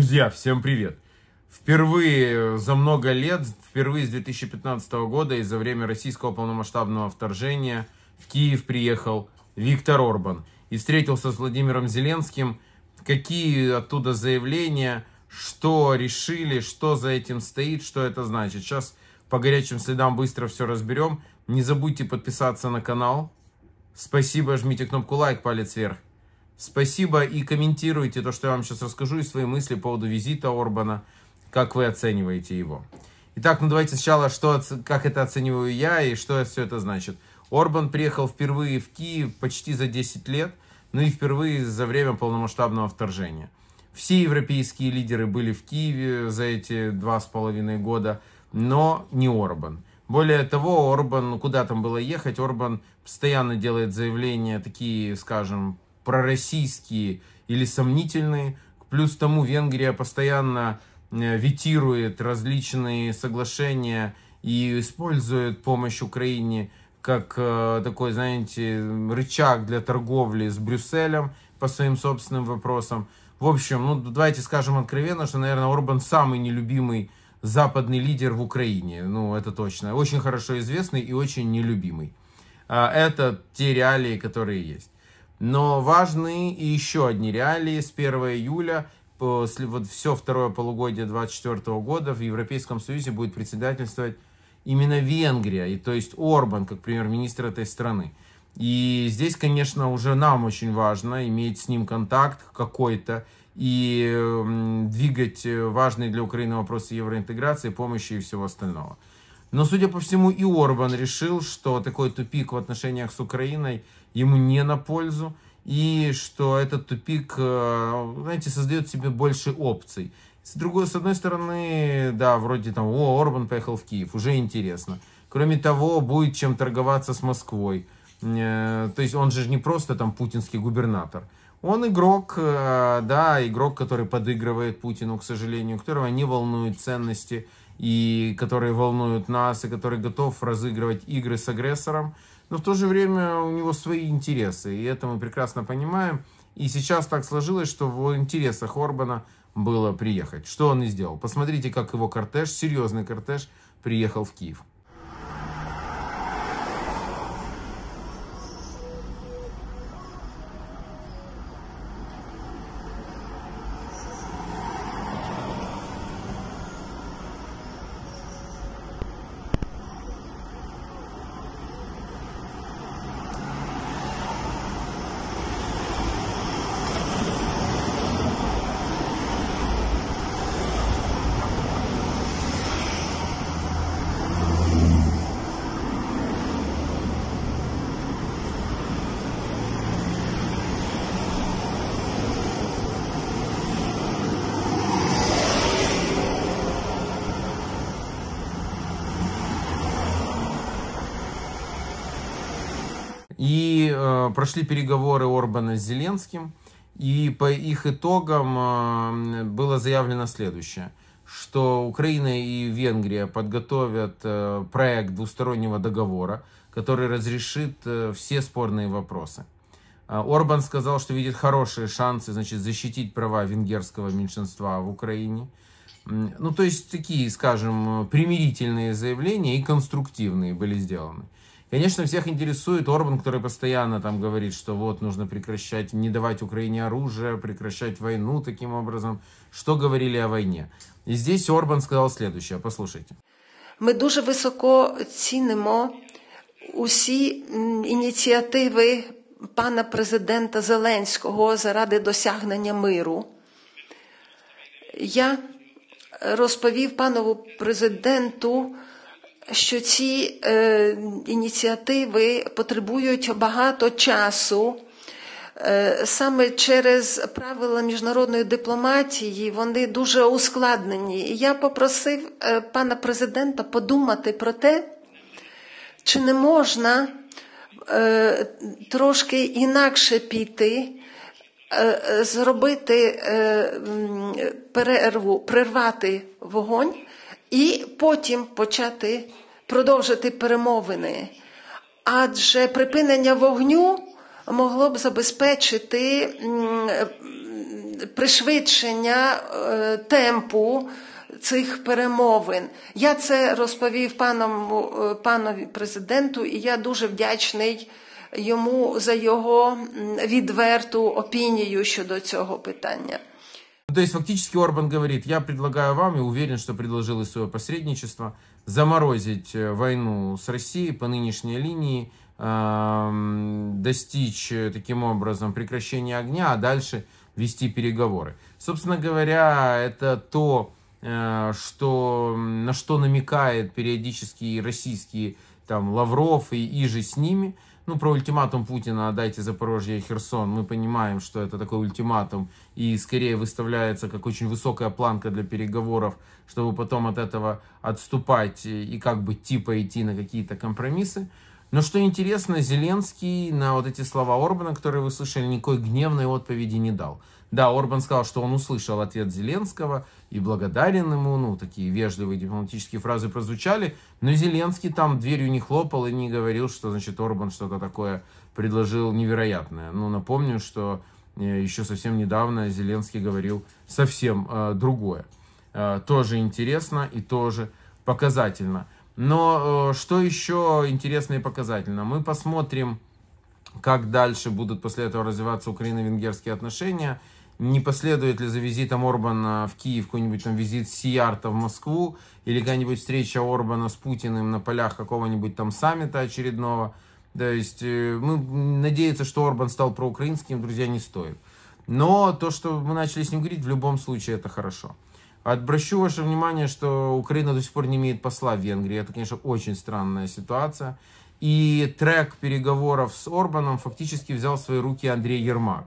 Друзья, всем привет! Впервые за много лет, впервые с 2015 года и за время российского полномасштабного вторжения в Киев приехал Виктор Орбан и встретился с Владимиром Зеленским. Какие оттуда заявления, что решили, что за этим стоит, что это значит. Сейчас по горячим следам быстро все разберем. Не забудьте подписаться на канал. Спасибо, жмите кнопку лайк, палец вверх. Спасибо и комментируйте то, что я вам сейчас расскажу, и свои мысли по поводу визита Орбана, как вы оцениваете его. Итак, ну давайте сначала, что, как это оцениваю я и что все это значит. Орбан приехал впервые в Киев почти за 10 лет, ну и впервые за время полномасштабного вторжения. Все европейские лидеры были в Киеве за эти два с половиной года, но не Орбан. Более того, Орбан, ну, куда там было ехать, Орбан постоянно делает заявления такие, скажем, пророссийские или сомнительные. Плюс тому Венгрия постоянно э, витирует различные соглашения и использует помощь Украине как э, такой, знаете, рычаг для торговли с Брюсселем по своим собственным вопросам. В общем, ну давайте скажем откровенно, что, наверное, Орбан самый нелюбимый западный лидер в Украине. Ну, это точно. Очень хорошо известный и очень нелюбимый. А, это те реалии, которые есть. Но важны и еще одни реалии. С 1 июля после, вот все второе полугодие 2024 года в Европейском Союзе будет председательствовать именно Венгрия, и то есть Орбан, как премьер-министр этой страны. И здесь, конечно, уже нам очень важно иметь с ним контакт какой-то и э, двигать э, важные для Украины вопросы евроинтеграции, помощи и всего остального. Но, судя по всему, и Орбан решил, что такой тупик в отношениях с Украиной ему не на пользу, и что этот тупик, э, знаете, создает себе больше опций. С другой, с одной стороны, да, вроде там, о, Орбан поехал в Киев, уже интересно. Кроме того, будет чем торговаться с Москвой. Э, то есть он же не просто там путинский губернатор. Он игрок, э, да, игрок, который подыгрывает Путину, к сожалению, которого не волнуют ценности и которые волнуют нас, и который готов разыгрывать игры с агрессором, но в то же время у него свои интересы, и это мы прекрасно понимаем. И сейчас так сложилось, что в интересах Орбана было приехать. Что он и сделал. Посмотрите, как его кортеж, серьезный кортеж, приехал в Киев. Э, прошли переговоры Орбана с Зеленским, и по их итогам э, было заявлено следующее, что Украина и Венгрия подготовят э, проект двустороннего договора, который разрешит все спорные вопросы. Орбан сказал, что видит хорошие шансы значит, защитить права венгерского меньшинства в Украине. Ну, то есть такие, скажем, примирительные заявления и конструктивные были сделаны. Конечно, всех интересует Орбан, который постоянно там говорит, что вот нужно прекращать, не давать Украине оружие, прекращать войну таким образом. Что говорили о войне? И здесь Орбан сказал следующее, послушайте. Мы очень высоко цінимо все инициативы пана президента Зеленського заради достижения миру. Я розповів панову президенту що ці е, ініціативи потребують багато часу. Е, саме через правила міжнародної дипломатії вони дуже ускладнені. І я попросив е, пана президента подумати про те, чи не можна е, трошки інакше піти, зробити перерву, прервати вогонь і потім почати продовжити перемовини. Адже припинення вогню могло б забезпечити пришвидшення е, темпу цих перемовин. Я це розповів паному, е, панові президенту, і я дуже вдячний йому за його відверту опінію щодо цього питання. Ну, то есть фактически Орбан говорит, я предлагаю вам, и уверен, что предложил и свое посредничество, заморозить э, войну с Россией по нынешней линии, эм, достичь э, таким образом прекращения огня, а дальше вести переговоры. Собственно говоря, это то, э, что, на что намекает периодически российские там, Лавров и Ижи с ними – ну, про ультиматум Путина «отдайте Запорожье и Херсон», мы понимаем, что это такой ультиматум, и скорее выставляется как очень высокая планка для переговоров, чтобы потом от этого отступать и как бы типа идти на какие-то компромиссы. Но что интересно, Зеленский на вот эти слова Орбана, которые вы слышали, никакой гневной отповеди не дал. Да, Орбан сказал, что он услышал ответ Зеленского и благодарен ему, ну, такие вежливые дипломатические фразы прозвучали, но Зеленский там дверью не хлопал и не говорил, что, значит, Орбан что-то такое предложил невероятное. Ну, напомню, что э, еще совсем недавно Зеленский говорил совсем э, другое. Э, тоже интересно и тоже показательно. Но э, что еще интересно и показательно? Мы посмотрим, как дальше будут после этого развиваться украино-венгерские отношения. Не последует ли за визитом Орбана в Киев какой-нибудь там визит Сиярта в Москву или какая-нибудь встреча Орбана с Путиным на полях какого-нибудь там саммита очередного. То есть э, мы надеяться, что Орбан стал проукраинским, друзья, не стоит. Но то, что мы начали с ним говорить, в любом случае это хорошо. Обращу ваше внимание, что Украина до сих пор не имеет посла в Венгрии. Это, конечно, очень странная ситуация. И трек переговоров с Орбаном фактически взял в свои руки Андрей Ермак.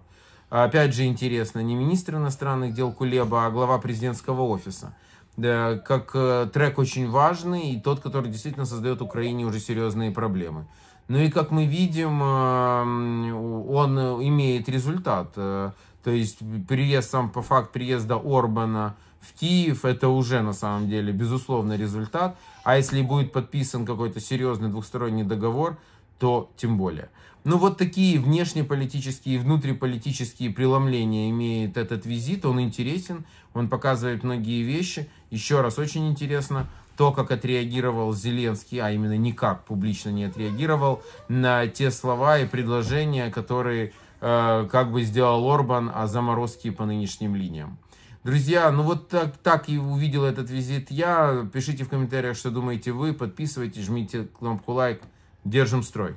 Опять же интересно, не министр иностранных дел Кулеба, а глава президентского офиса. Да, как э, трек очень важный и тот, который действительно создает Украине уже серьезные проблемы. Ну и как мы видим, эм, он имеет результат. Э, то есть приезд сам по факту приезда Орбана в Киев, это уже на самом деле безусловный результат. А если будет подписан какой-то серьезный двухсторонний договор, то тем более. Ну вот такие внешнеполитические и внутриполитические преломления имеет этот визит. Он интересен, он показывает многие вещи. Еще раз, очень интересно то, как отреагировал Зеленский, а именно никак публично не отреагировал на те слова и предложения, которые э, как бы сделал Орбан о заморозке по нынешним линиям. Друзья, ну вот так, так и увидел этот визит я. Пишите в комментариях, что думаете вы. Подписывайтесь, жмите кнопку лайк. Держим строй.